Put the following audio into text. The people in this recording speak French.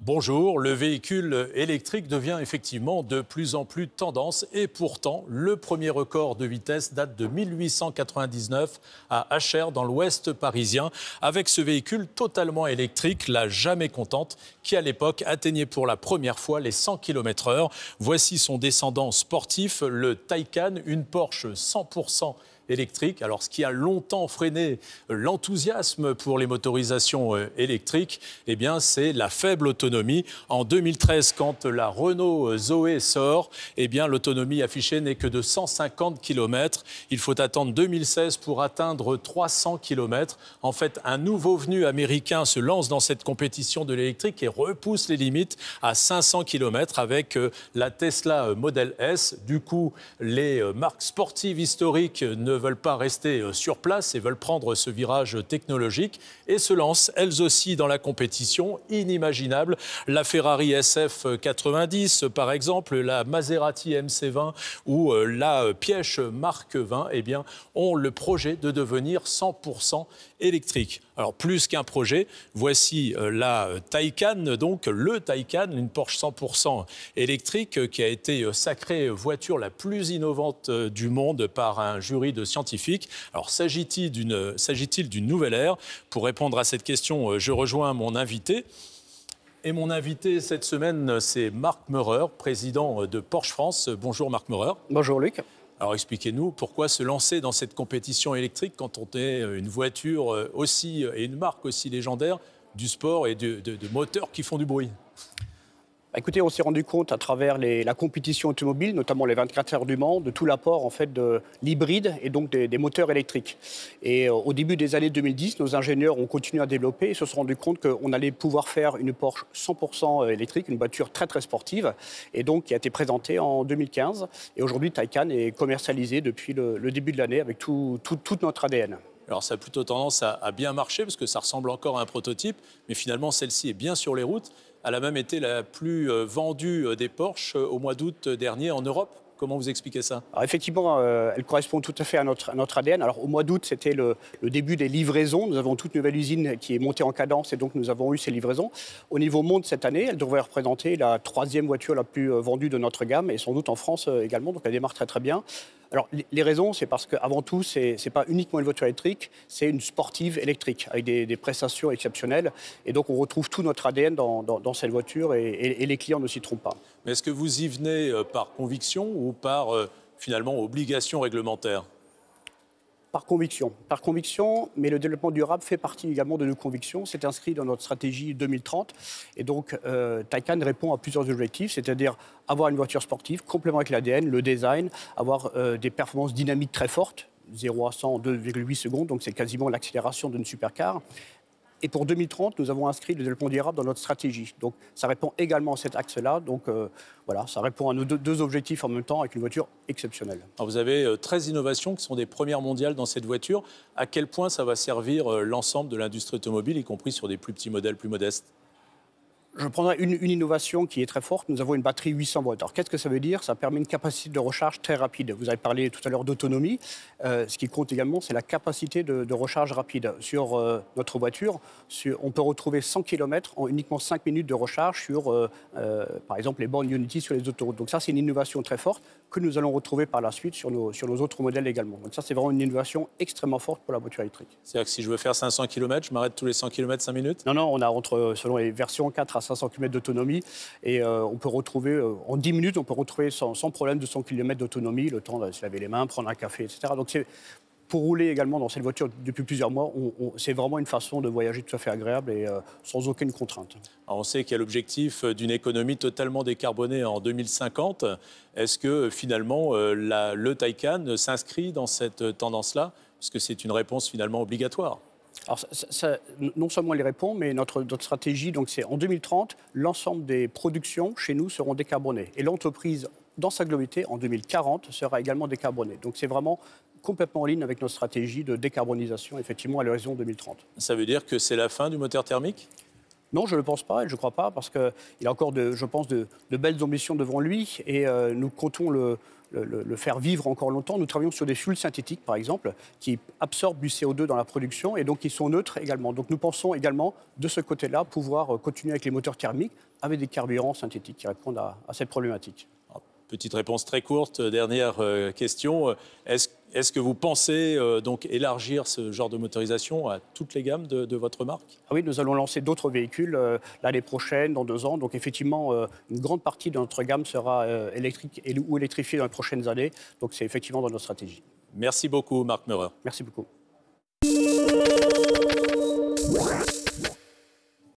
Bonjour, le véhicule électrique devient effectivement de plus en plus tendance et pourtant le premier record de vitesse date de 1899 à Acher dans l'ouest parisien avec ce véhicule totalement électrique, la jamais contente, qui à l'époque atteignait pour la première fois les 100 km/h. Voici son descendant sportif, le Taycan, une Porsche 100% Électrique. Alors, ce qui a longtemps freiné l'enthousiasme pour les motorisations euh, électriques, eh bien, c'est la faible autonomie. En 2013, quand la Renault euh, Zoé sort, eh bien, l'autonomie affichée n'est que de 150 km. Il faut attendre 2016 pour atteindre 300 km. En fait, un nouveau venu américain se lance dans cette compétition de l'électrique et repousse les limites à 500 km avec euh, la Tesla Model S. Du coup, les marques sportives historiques ne veulent pas rester euh, sur place et veulent prendre ce virage technologique et se lancent elles aussi dans la compétition inimaginable. La Ferrari SF90, par exemple, la Maserati MC20 ou euh, la pièche Marque 20, eh bien, ont le projet de devenir 100% électrique. Alors plus qu'un projet, voici euh, la Taycan, donc le Taycan, une Porsche 100% électrique qui a été sacrée voiture la plus innovante du monde par un jury de Scientifique. Alors s'agit-il d'une, nouvelle ère Pour répondre à cette question, euh, je rejoins mon invité. Et mon invité cette semaine, euh, c'est Marc Meurer, président euh, de Porsche France. Bonjour Marc Meurer. Bonjour Luc. Alors expliquez-nous pourquoi se lancer dans cette compétition électrique quand on est une voiture aussi et une marque aussi légendaire du sport et de moteurs qui font du bruit bah, écoutez, on s'est rendu compte à travers la compétition automobile, notamment les 24 heures du Mans, de tout l'apport en fait de l'hybride et donc des, moteurs électriques. Et euh, au début des années 2010, nos ingénieurs ont continué à développer et se sont rendus compte qu'on allait pouvoir faire une Porsche 100% euh, électrique, une voiture très très sportive, et donc qui a été présentée en 2015. Et aujourd'hui, Taycan est commercialisé depuis le, début de l'année avec tout, toute notre ADN. Alors ça a plutôt tendance à, à bien marcher parce que ça ressemble encore à un prototype, mais finalement celle-ci est bien sur les routes. Elle a même été la plus euh, vendue euh, des Porsche euh, au mois d'août dernier en Europe. Comment vous expliquez ça effectivement, elle correspond tout à fait à notre, ADN. Alors au mois d'août, c'était le, début des livraisons. Nous avons toute nouvelle usine qui est montée en cadence et donc nous avons eu ces livraisons. Au niveau monde cette année, elle devrait représenter la troisième voiture la plus vendue de notre gamme et sans doute en France également. Donc elle démarre très très bien. Alors, les raisons, c'est parce qu'avant tout, ce n'est pas uniquement une voiture électrique, c'est une sportive électrique, avec des, prestations exceptionnelles. Et donc, on retrouve tout notre ADN dans, cette voiture et, les clients ne s'y trompent pas. Mais est-ce que vous y venez euh, par conviction ou par, euh, finalement, obligation réglementaire par conviction. Par conviction, mais le développement durable fait partie également de nos convictions. C'est inscrit dans notre stratégie 2030. Et donc, euh, Taycan répond à plusieurs objectifs, c'est-à-dire avoir une voiture sportive, complément avec l'ADN, le design, avoir euh, des performances dynamiques très fortes, 0 à 100 en 2,8 secondes, donc c'est quasiment l'accélération d'une supercar. Et pour 2030, nous avons inscrit le développement durable dans notre stratégie. Donc ça répond également à cet axe-là. Donc euh, voilà, ça répond à nos deux, objectifs en même temps avec une voiture exceptionnelle. vous avez 13 euh, innovations qui sont des premières mondiales dans cette voiture. À quel point ça va servir euh, l'ensemble de l'industrie automobile, y compris sur des plus petits modèles plus modestes je prendrai une, innovation qui est très forte. Nous avons une batterie 800 volts. Alors, qu'est-ce que ça veut dire Ça permet une capacité de recharge très rapide. Vous avez parlé tout à l'heure d'autonomie. Euh, ce qui compte également, c'est la capacité de, recharge rapide. Sur euh, notre voiture, on peut retrouver 100 km en uniquement 5 minutes de recharge sur, euh, par exemple, les bornes Unity sur les autoroutes. Donc, ça, c'est une innovation très forte que nous allons retrouver par la suite sur nos, autres modèles également. Donc, ça, c'est vraiment une innovation extrêmement forte pour la voiture électrique. C'est-à-dire que si je veux faire 500 km, je m'arrête tous les 100 km 5 minutes Non, non, on a entre, selon les versions 4 à 500 km d'autonomie. Et euh, on peut retrouver, euh, en 10 minutes, on peut retrouver sans, problème 200 km d'autonomie, le temps de se laver les mains, prendre un café, etc. Donc c'est pour rouler également dans cette voiture depuis plusieurs mois, c'est vraiment une façon de voyager tout à fait agréable et euh, sans aucune contrainte. Alors on sait qu'il y a l'objectif d'une économie totalement décarbonée en 2050. Est-ce que finalement le Taycan s'inscrit dans cette tendance-là Parce que c'est une réponse finalement obligatoire alors, ça, non seulement les répond, mais notre, stratégie, donc c'est en 2030, l'ensemble des productions chez nous seront décarbonées. Et l'entreprise, dans sa globalité, en 2040, sera également décarbonée. Donc, c'est vraiment complètement en ligne avec notre stratégie de décarbonisation, effectivement, à l'horizon 2030. Ça veut dire que c'est la fin du moteur thermique non, je ne le pense pas et je ne crois pas parce qu'il a encore, de, je pense, de, belles ambitions devant lui et euh, nous comptons le, le, faire vivre encore longtemps. Nous travaillons sur des fuels synthétiques, par exemple, qui absorbent du CO2 dans la production et donc qui sont neutres également. Donc nous pensons également, de ce côté-là, pouvoir euh, continuer avec les moteurs thermiques, avec des carburants synthétiques qui répondent à, à cette problématique. Ah, petite réponse très courte, euh, dernière euh, question. Est-ce est-ce que vous pensez euh, donc élargir ce genre de motorisation à toutes les gammes de, votre marque ah Oui, nous allons lancer d'autres véhicules euh, l'année prochaine, dans deux ans. Donc effectivement, euh, une grande partie de notre gamme sera électrique ou électrifiée dans les prochaines années. Donc c'est effectivement dans notre stratégie. Merci beaucoup, Marc Meurer. Merci beaucoup.